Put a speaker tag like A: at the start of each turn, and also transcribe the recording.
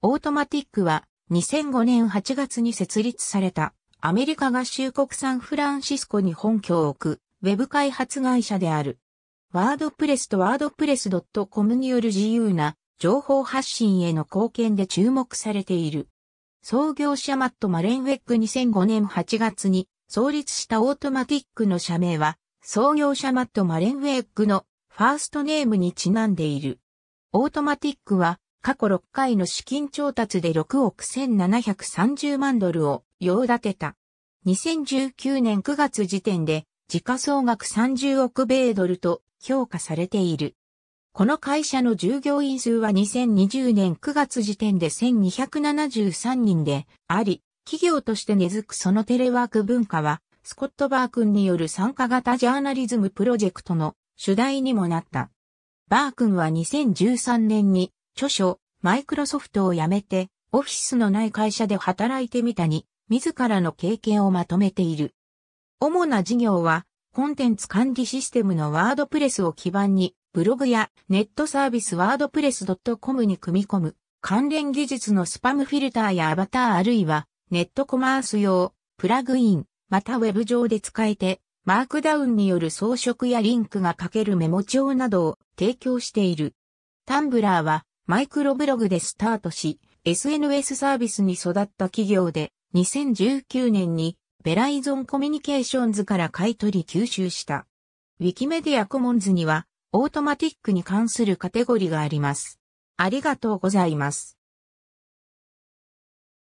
A: オートマティックは2005年8月に設立されたアメリカ合衆国サンフランシスコに本拠を置くウェブ開発会社である。ワードプレスとワードプレス .com による自由な情報発信への貢献で注目されている。創業者マット・マレンウェック2005年8月に創立したオートマティックの社名は創業者マット・マレンウェックのファーストネームにちなんでいる。オートマティックは過去6回の資金調達で6億1730万ドルを用立てた。2019年9月時点で時価総額30億米ドルと評価されている。この会社の従業員数は2020年9月時点で1273人であり、企業として根付くそのテレワーク文化は、スコット・バー君による参加型ジャーナリズムプロジェクトの主題にもなった。バー君は2013年に著書、マイクロソフトを辞めて、オフィスのない会社で働いてみたに、自らの経験をまとめている。主な事業は、コンテンツ管理システムのワードプレスを基盤に、ブログやネットサービスワードプレス .com に組み込む、関連技術のスパムフィルターやアバターあるいは、ネットコマース用、プラグイン、またウェブ上で使えて、マークダウンによる装飾やリンクが書けるメモ帳などを提供している。タンブラーはマイクロブログでスタートし、SNS サービスに育った企業で、2019年にベライゾンコミュニケーションズから買い取り吸収した。ウィキメディアコモンズには、オートマティックに関するカテゴリがあります。ありがとうございます。